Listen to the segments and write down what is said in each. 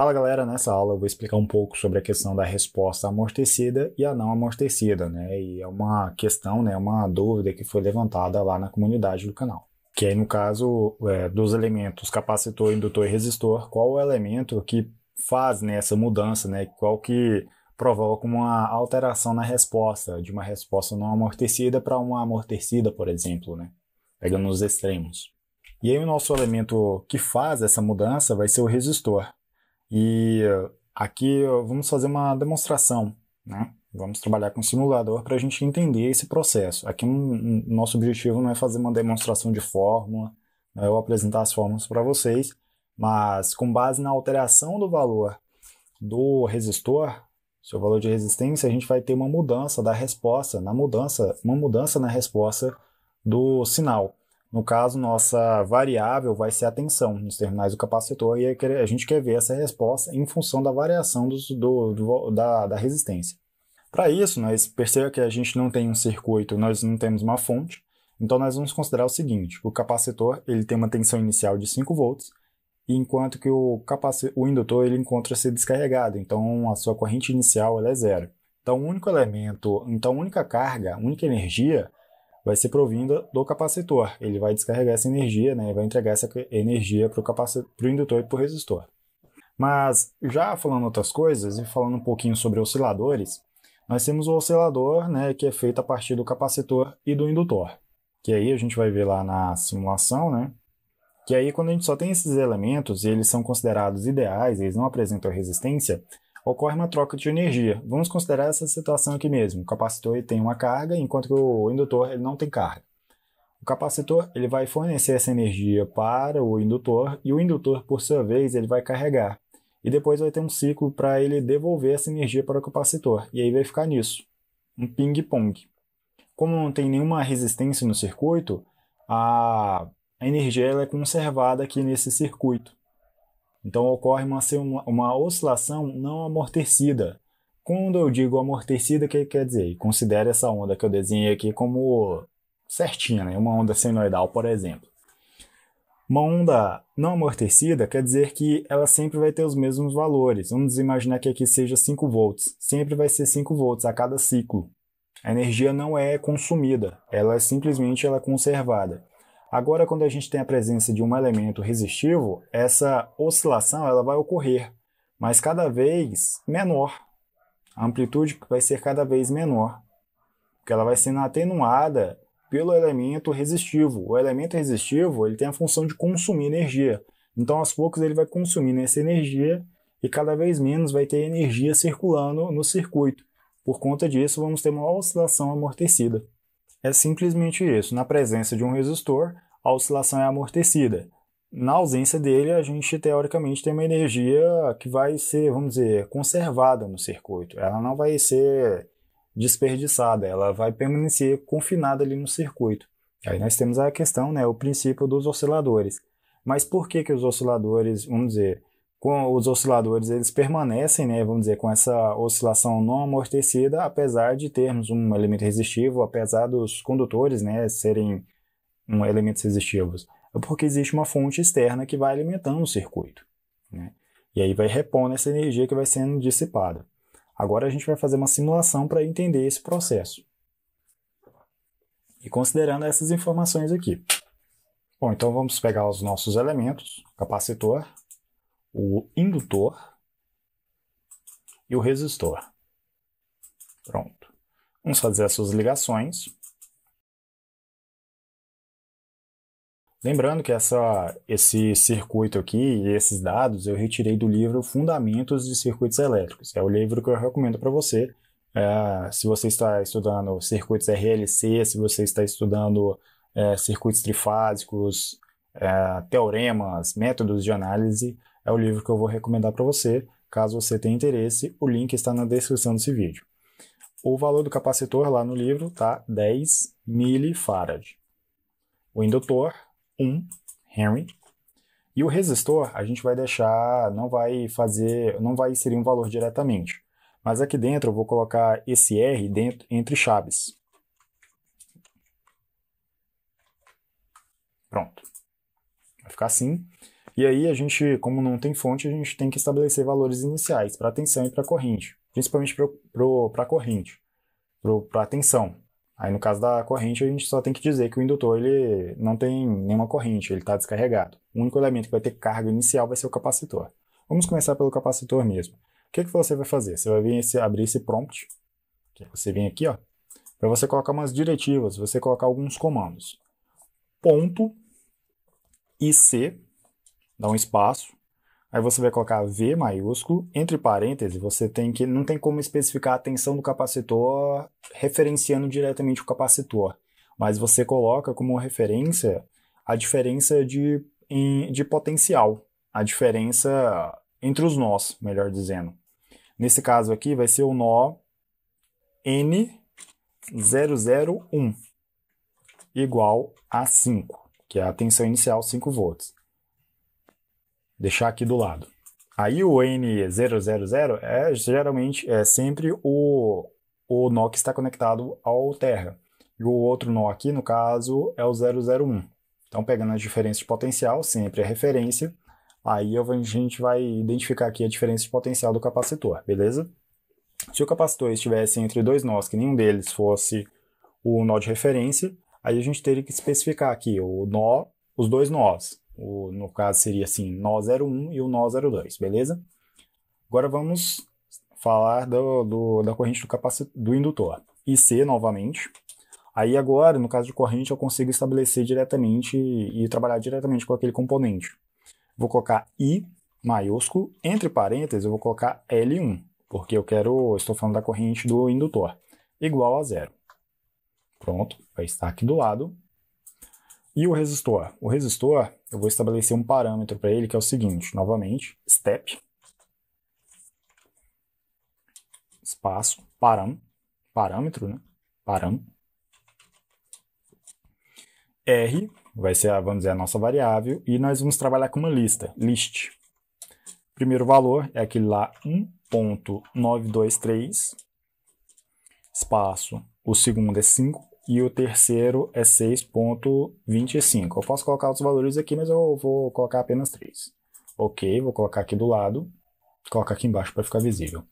Fala galera, nessa aula eu vou explicar um pouco sobre a questão da resposta amortecida e a não amortecida, né? E é uma questão, né, uma dúvida que foi levantada lá na comunidade do canal. Que aí no caso é, dos elementos capacitor, indutor e resistor, qual o elemento que faz né, essa mudança, né? Qual que provoca uma alteração na resposta, de uma resposta não amortecida para uma amortecida, por exemplo, né? Pegando os extremos. E aí o nosso elemento que faz essa mudança vai ser o resistor. E aqui vamos fazer uma demonstração, né? Vamos trabalhar com simulador para a gente entender esse processo. Aqui um, nosso objetivo não é fazer uma demonstração de fórmula, não é eu apresentar as fórmulas para vocês, mas com base na alteração do valor do resistor, seu valor de resistência, a gente vai ter uma mudança da resposta, na mudança, uma mudança na resposta do sinal. No caso, nossa variável vai ser a tensão nos terminais do capacitor e a gente quer ver essa resposta em função da variação do, do, da, da resistência. Para isso, nós perceba que a gente não tem um circuito, nós não temos uma fonte, então nós vamos considerar o seguinte, o capacitor ele tem uma tensão inicial de 5 volts, enquanto que o, o indutor ele encontra-se descarregado, então a sua corrente inicial é zero. Então o único elemento, então a única carga, a única energia vai ser provinda do capacitor. Ele vai descarregar essa energia, né? vai entregar essa energia para o indutor e para o resistor. Mas já falando outras coisas e falando um pouquinho sobre osciladores, nós temos o oscilador né, que é feito a partir do capacitor e do indutor. Que aí a gente vai ver lá na simulação, né? Que aí quando a gente só tem esses elementos e eles são considerados ideais, eles não apresentam resistência, ocorre uma troca de energia. Vamos considerar essa situação aqui mesmo. O capacitor tem uma carga, enquanto que o indutor ele não tem carga. O capacitor ele vai fornecer essa energia para o indutor e o indutor, por sua vez, ele vai carregar. E depois vai ter um ciclo para ele devolver essa energia para o capacitor. E aí vai ficar nisso, um ping-pong. Como não tem nenhuma resistência no circuito, a energia ela é conservada aqui nesse circuito. Então ocorre uma, uma oscilação não amortecida. Quando eu digo amortecida, o que quer dizer? Considere essa onda que eu desenhei aqui como certinha, né? uma onda senoidal, por exemplo. Uma onda não amortecida quer dizer que ela sempre vai ter os mesmos valores. Vamos imaginar que aqui seja 5 volts. Sempre vai ser 5 volts a cada ciclo. A energia não é consumida, ela é simplesmente ela é conservada. Agora, quando a gente tem a presença de um elemento resistivo, essa oscilação ela vai ocorrer, mas cada vez menor. A amplitude vai ser cada vez menor, porque ela vai sendo atenuada pelo elemento resistivo. O elemento resistivo ele tem a função de consumir energia. Então, aos poucos, ele vai consumindo essa energia e cada vez menos vai ter energia circulando no circuito. Por conta disso, vamos ter uma oscilação amortecida. É simplesmente isso. Na presença de um resistor, a oscilação é amortecida. Na ausência dele, a gente teoricamente tem uma energia que vai ser, vamos dizer, conservada no circuito. Ela não vai ser desperdiçada, ela vai permanecer confinada ali no circuito. Aí nós temos a questão, né, o princípio dos osciladores. Mas por que, que os osciladores, vamos dizer, com os osciladores eles permanecem, né, vamos dizer, com essa oscilação não amortecida, apesar de termos um elemento resistivo, apesar dos condutores né, serem um, elementos resistivos. É porque existe uma fonte externa que vai alimentando o circuito. Né? E aí vai repondo essa energia que vai sendo dissipada. Agora a gente vai fazer uma simulação para entender esse processo. E considerando essas informações aqui. Bom, então vamos pegar os nossos elementos, capacitor, o indutor e o resistor. Pronto. Vamos fazer as suas ligações. Lembrando que essa, esse circuito aqui e esses dados eu retirei do livro Fundamentos de Circuitos Elétricos. É o livro que eu recomendo para você. É, se você está estudando circuitos RLC, se você está estudando é, circuitos trifásicos, é, teoremas, métodos de análise, é o livro que eu vou recomendar para você. Caso você tenha interesse, o link está na descrição desse vídeo. O valor do capacitor lá no livro tá 10 milifarad. O indutor, 1 Henry. E o resistor, a gente vai deixar, não vai fazer, não vai inserir um valor diretamente. Mas aqui dentro eu vou colocar esse R dentro, entre chaves. Pronto. Vai ficar assim. E aí a gente, como não tem fonte, a gente tem que estabelecer valores iniciais para tensão e para corrente, principalmente para a corrente, para tensão Aí no caso da corrente, a gente só tem que dizer que o indutor ele não tem nenhuma corrente, ele está descarregado. O único elemento que vai ter carga inicial vai ser o capacitor. Vamos começar pelo capacitor mesmo. O que, que você vai fazer? Você vai vir esse, abrir esse prompt, que é você vem aqui, ó, para você colocar umas diretivas, você colocar alguns comandos. Ponto IC dá um espaço, aí você vai colocar V maiúsculo, entre parênteses, você tem que, não tem como especificar a tensão do capacitor referenciando diretamente o capacitor, mas você coloca como referência a diferença de, de potencial, a diferença entre os nós, melhor dizendo. Nesse caso aqui vai ser o nó N001 igual a 5, que é a tensão inicial 5 volts deixar aqui do lado. Aí o N000 é geralmente é sempre o, o nó que está conectado ao terra. E o outro nó aqui, no caso, é o 001. Então, pegando a diferença de potencial, sempre a é referência, aí a gente vai identificar aqui a diferença de potencial do capacitor, beleza? Se o capacitor estivesse entre dois nós, que nenhum deles fosse o nó de referência, aí a gente teria que especificar aqui o nó, os dois nós, o, no caso seria assim, nó 01 e o nó 02, beleza? Agora vamos falar do, do da corrente do, do indutor. IC novamente. Aí agora, no caso de corrente, eu consigo estabelecer diretamente e trabalhar diretamente com aquele componente. Vou colocar I maiúsculo, entre parênteses eu vou colocar L1, porque eu quero, estou falando da corrente do indutor, igual a zero. Pronto, vai estar aqui do lado, e o resistor? O resistor, eu vou estabelecer um parâmetro para ele que é o seguinte, novamente, step, espaço, param, parâmetro, né? Param. R vai ser, a, vamos dizer, a nossa variável, e nós vamos trabalhar com uma lista, list. Primeiro valor é aquele lá, 1.923, espaço, o segundo é 5, e o terceiro é 6.25. Eu posso colocar outros valores aqui, mas eu vou colocar apenas 3. Ok, vou colocar aqui do lado, colocar aqui embaixo para ficar visível.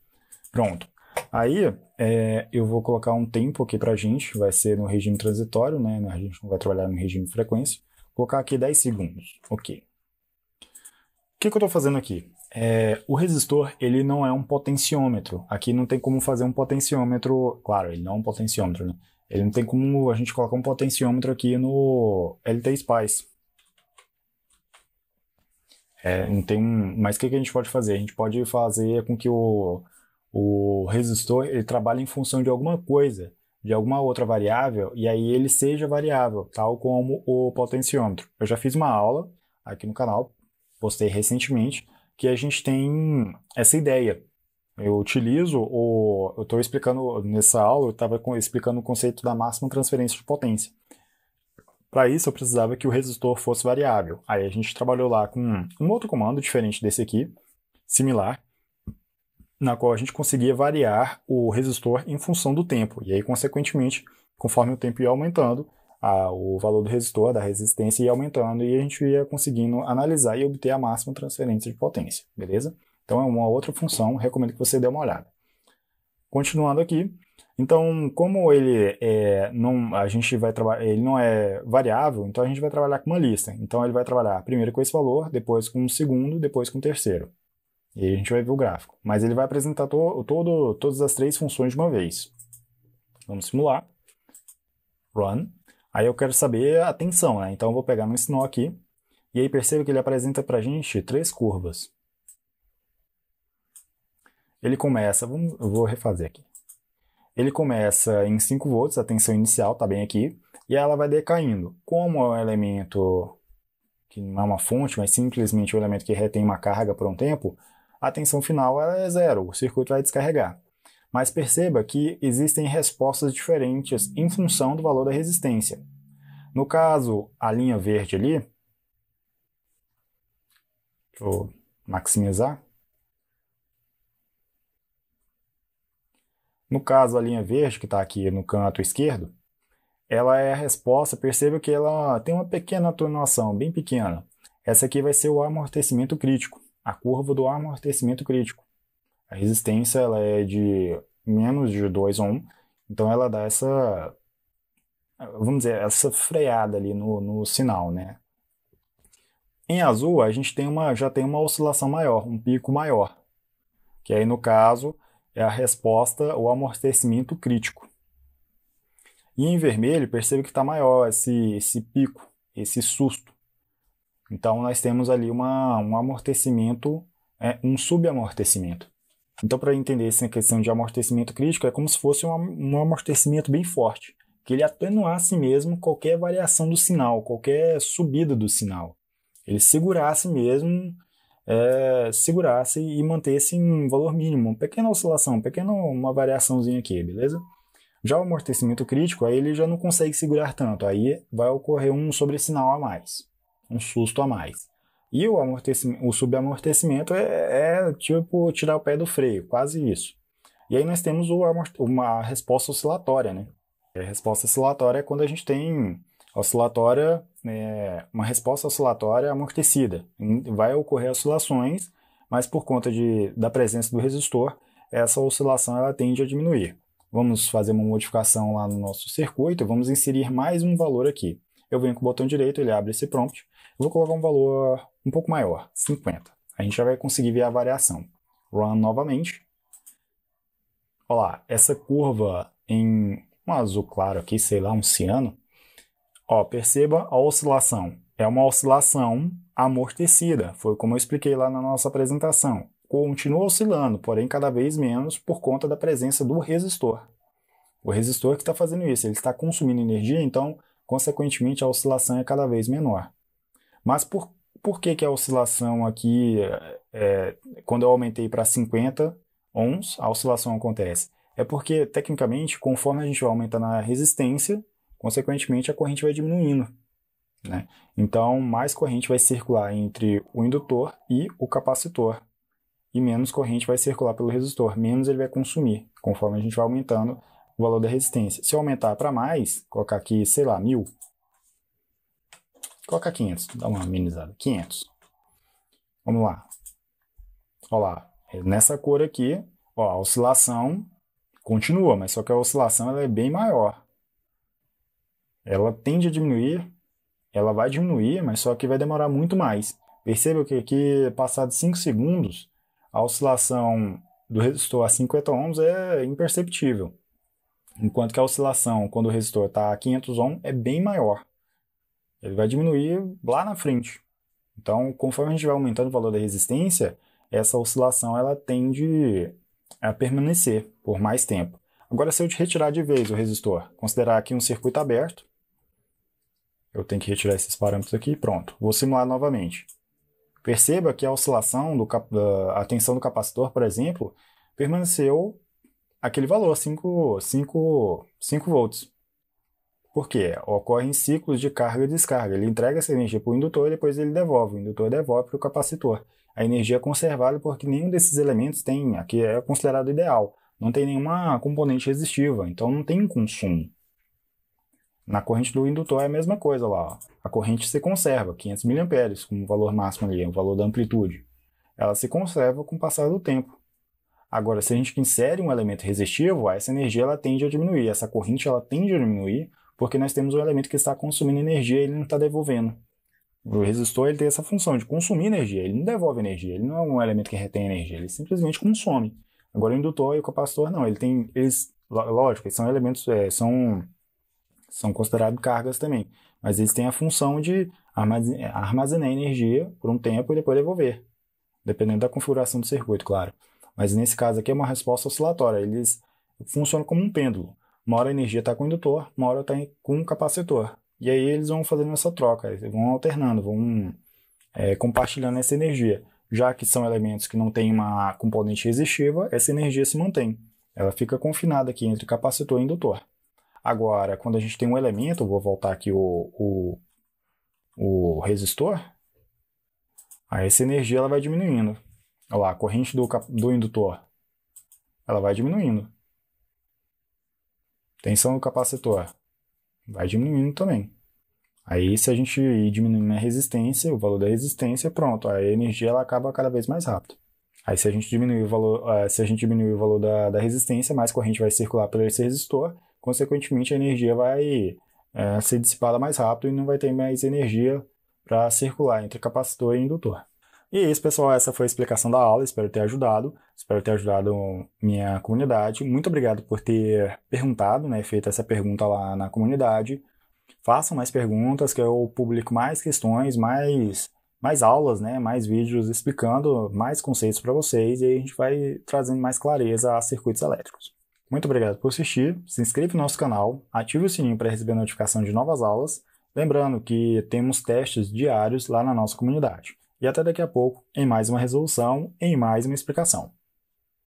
Pronto. Aí é, eu vou colocar um tempo aqui para a gente, vai ser no regime transitório, né? A gente não vai trabalhar no regime de frequência. Vou colocar aqui 10 segundos, ok. O que, que eu estou fazendo aqui? É, o resistor ele não é um potenciômetro. Aqui não tem como fazer um potenciômetro, claro, ele não é um potenciômetro, né? Ele não tem como a gente colocar um potenciômetro aqui no LT Spice. É, não tem um, mas o que, que a gente pode fazer? A gente pode fazer com que o, o resistor ele trabalhe em função de alguma coisa, de alguma outra variável, e aí ele seja variável, tal como o potenciômetro. Eu já fiz uma aula aqui no canal, postei recentemente, que a gente tem essa ideia eu utilizo o. Eu estou explicando nessa aula, eu estava explicando o conceito da máxima transferência de potência. Para isso, eu precisava que o resistor fosse variável. Aí a gente trabalhou lá com um outro comando diferente desse aqui, similar, na qual a gente conseguia variar o resistor em função do tempo. E aí, consequentemente, conforme o tempo ia aumentando, a, o valor do resistor, da resistência ia aumentando e a gente ia conseguindo analisar e obter a máxima transferência de potência, beleza? Então é uma outra função, recomendo que você dê uma olhada. Continuando aqui, então como ele é, não, a gente vai ele não é variável, então a gente vai trabalhar com uma lista. Então ele vai trabalhar primeiro com esse valor, depois com o um segundo, depois com o um terceiro. E aí a gente vai ver o gráfico. Mas ele vai apresentar to, todo, todas as três funções de uma vez. Vamos simular. Run. Aí eu quero saber a tensão, né? Então eu vou pegar no sinal aqui. E aí perceba que ele apresenta para a gente três curvas. Ele começa, vamos, eu vou refazer aqui. Ele começa em 5 volts, a tensão inicial está bem aqui, e ela vai decaindo. Como é um elemento que não é uma fonte, mas simplesmente um elemento que retém uma carga por um tempo, a tensão final é zero, o circuito vai descarregar. Mas perceba que existem respostas diferentes em função do valor da resistência. No caso, a linha verde ali, deixa eu maximizar, No caso, a linha verde, que está aqui no canto esquerdo, ela é a resposta, perceba que ela tem uma pequena atenuação, bem pequena. Essa aqui vai ser o amortecimento crítico, a curva do amortecimento crítico. A resistência ela é de menos de 2 ohm, então ela dá essa, vamos dizer, essa freada ali no, no sinal, né? Em azul, a gente tem uma, já tem uma oscilação maior, um pico maior, que aí no caso é a resposta ou amortecimento crítico. E em vermelho, perceba que está maior esse, esse pico, esse susto. Então, nós temos ali uma, um amortecimento, é, um subamortecimento. Então, para entender essa questão de amortecimento crítico, é como se fosse um, um amortecimento bem forte, que ele atenuasse mesmo qualquer variação do sinal, qualquer subida do sinal. Ele segurasse mesmo é, segurasse e mantesse em valor mínimo, uma pequena oscilação, pequena uma variaçãozinha aqui, beleza? Já o amortecimento crítico, aí ele já não consegue segurar tanto, aí vai ocorrer um sobressinal a mais, um susto a mais. E o, amortecimento, o subamortecimento é, é tipo tirar o pé do freio, quase isso. E aí nós temos o, uma resposta oscilatória, né? A resposta oscilatória é quando a gente tem Oscilatória, é, uma resposta oscilatória amortecida. Vai ocorrer oscilações, mas por conta de, da presença do resistor, essa oscilação ela tende a diminuir. Vamos fazer uma modificação lá no nosso circuito, vamos inserir mais um valor aqui. Eu venho com o botão direito, ele abre esse prompt, eu vou colocar um valor um pouco maior, 50. A gente já vai conseguir ver a variação. Run novamente. Olha lá, essa curva em um azul claro aqui, sei lá, um ciano, Ó, perceba a oscilação. É uma oscilação amortecida, foi como eu expliquei lá na nossa apresentação. Continua oscilando, porém cada vez menos por conta da presença do resistor. O resistor que está fazendo isso, ele está consumindo energia, então, consequentemente, a oscilação é cada vez menor. Mas por, por que, que a oscilação aqui, é, é quando eu aumentei para 50 ohms, a oscilação acontece? É porque, tecnicamente, conforme a gente vai aumentando a resistência, consequentemente a corrente vai diminuindo. Né? Então, mais corrente vai circular entre o indutor e o capacitor, e menos corrente vai circular pelo resistor, menos ele vai consumir, conforme a gente vai aumentando o valor da resistência. Se eu aumentar para mais, colocar aqui, sei lá, 1000, colocar 500, dá uma amenizada, 500. Vamos lá. Olha lá, é nessa cor aqui, ó, a oscilação continua, mas só que a oscilação ela é bem maior ela tende a diminuir, ela vai diminuir, mas só que vai demorar muito mais. Perceba que aqui, passados 5 segundos, a oscilação do resistor a 50 ohms é imperceptível, enquanto que a oscilação quando o resistor está a 500 ohms é bem maior. Ele vai diminuir lá na frente. Então, conforme a gente vai aumentando o valor da resistência, essa oscilação ela tende a permanecer por mais tempo. Agora, se eu te retirar de vez o resistor, considerar aqui um circuito aberto, eu tenho que retirar esses parâmetros aqui, pronto. Vou simular novamente. Perceba que a oscilação, do cap... a tensão do capacitor, por exemplo, permaneceu aquele valor, 5, 5, 5 volts. Por quê? Ocorrem ciclos de carga e descarga. Ele entrega essa energia para o indutor e depois ele devolve. O indutor devolve para o capacitor. A energia é conservada porque nenhum desses elementos tem, aqui é considerado ideal, não tem nenhuma componente resistiva, então não tem consumo. Na corrente do indutor é a mesma coisa lá. Ó. A corrente se conserva, 500 mA, como o valor máximo ali, o valor da amplitude. Ela se conserva com o passar do tempo. Agora, se a gente insere um elemento resistivo, essa energia ela tende a diminuir, essa corrente ela tende a diminuir, porque nós temos um elemento que está consumindo energia e ele não está devolvendo. O resistor ele tem essa função de consumir energia, ele não devolve energia, ele não é um elemento que retém energia, ele simplesmente consome. Agora, o indutor e o capacitor não, ele tem, eles, lógico, eles são elementos, é, são são considerados cargas também. Mas eles têm a função de armazenar energia por um tempo e depois devolver, dependendo da configuração do circuito, claro. Mas nesse caso aqui é uma resposta oscilatória, eles funcionam como um pêndulo. Uma hora a energia está com o indutor, uma hora está com o capacitor. E aí eles vão fazendo essa troca, eles vão alternando, vão é, compartilhando essa energia. Já que são elementos que não têm uma componente resistiva, essa energia se mantém. Ela fica confinada aqui entre capacitor e indutor. Agora, quando a gente tem um elemento, vou voltar aqui o, o, o resistor, aí essa energia ela vai diminuindo. Olha lá, a corrente do, do indutor ela vai diminuindo. Tensão do capacitor vai diminuindo também. Aí, se a gente ir diminuindo a resistência, o valor da resistência, pronto, a energia ela acaba cada vez mais rápido. Aí, se a gente diminuir o valor, eh, se a gente diminuir o valor da, da resistência, mais corrente vai circular por esse resistor consequentemente a energia vai é, ser dissipada mais rápido e não vai ter mais energia para circular entre capacitor e indutor. E é isso, pessoal. Essa foi a explicação da aula. Espero ter ajudado. Espero ter ajudado minha comunidade. Muito obrigado por ter perguntado, né, feito essa pergunta lá na comunidade. Façam mais perguntas, que eu publico mais questões, mais, mais aulas, né, mais vídeos explicando mais conceitos para vocês e a gente vai trazendo mais clareza a circuitos elétricos. Muito obrigado por assistir, se inscreva no nosso canal, ative o sininho para receber notificação de novas aulas, lembrando que temos testes diários lá na nossa comunidade. E até daqui a pouco em mais uma resolução, em mais uma explicação.